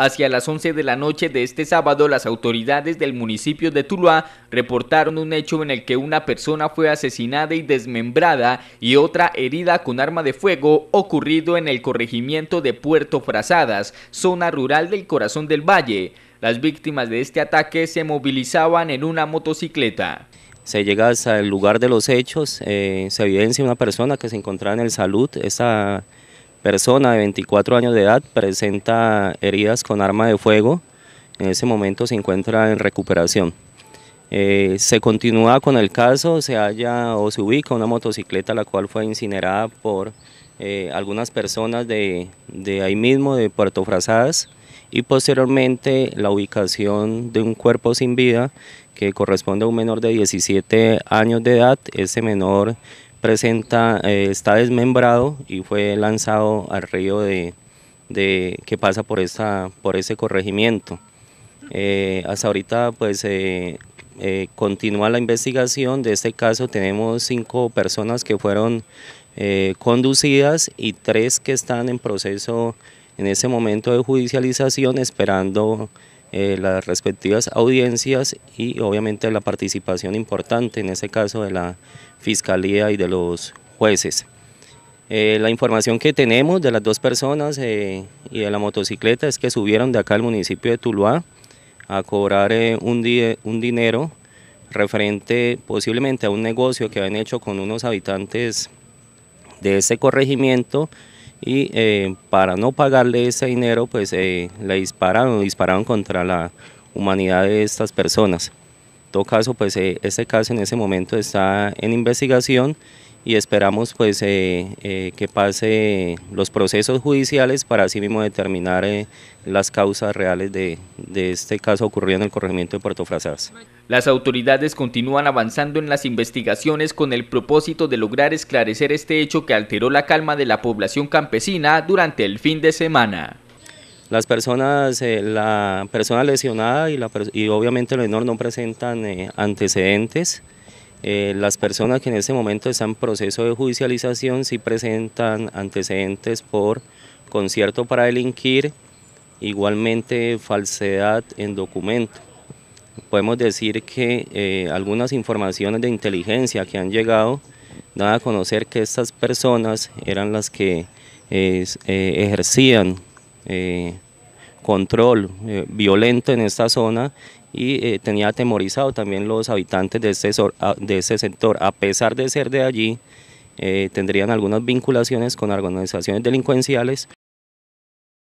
Hacia las 11 de la noche de este sábado, las autoridades del municipio de Tuluá reportaron un hecho en el que una persona fue asesinada y desmembrada y otra herida con arma de fuego ocurrido en el corregimiento de Puerto Frazadas, zona rural del corazón del valle. Las víctimas de este ataque se movilizaban en una motocicleta. Se llega hasta el lugar de los hechos, eh, se evidencia una persona que se encontraba en el salud, persona de 24 años de edad presenta heridas con arma de fuego, en ese momento se encuentra en recuperación. Eh, se continúa con el caso, se halla o se ubica una motocicleta la cual fue incinerada por eh, algunas personas de, de, ahí mismo, de Puerto Frazadas, y posteriormente la ubicación de un cuerpo sin vida que corresponde a un menor de 17 años de edad. Ese menor presenta, eh, está desmembrado y fue lanzado al río de, de que pasa por, esta, por ese corregimiento. Eh, hasta ahorita pues eh, continúa la investigación, de este caso tenemos cinco personas que fueron conducidas y tres que están en proceso en ese momento de judicialización esperando eh, las respectivas audiencias y obviamente la participación importante, en ese caso de la Fiscalía y de los jueces. Eh, la información que tenemos de las dos personas eh, y de la motocicleta es que subieron de acá al municipio de Tuluá a cobrar un, un dinero referente posiblemente a un negocio que habían hecho con unos habitantes de ese corregimiento y eh, para no pagarle ese dinero pues eh, le dispararon, dispararon contra la humanidad de estas personas. En todo caso pues eh, este caso en ese momento está en investigación y esperamos pues eh, eh, que pase los procesos judiciales para así mismo determinar eh, las causas reales de, este caso ocurrido en el corregimiento de Puerto Frazar. Las autoridades continúan avanzando en las investigaciones con el propósito de lograr esclarecer este hecho que alteró la calma de la población campesina durante el fin de semana. Las personas, la persona lesionada y, la, y obviamente el menor no presentan antecedentes, eh, las personas que en este momento están en proceso de judicialización sí presentan antecedentes por concierto para delinquir, igualmente falsedad en documento. Podemos decir que eh, algunas informaciones de inteligencia que han llegado dan a conocer que estas personas eran las que eh, ejercían control violento en esta zona y eh, tenía atemorizado también los habitantes de ese de ese sector. A pesar de ser de allí, eh, tendrían algunas vinculaciones con organizaciones delincuenciales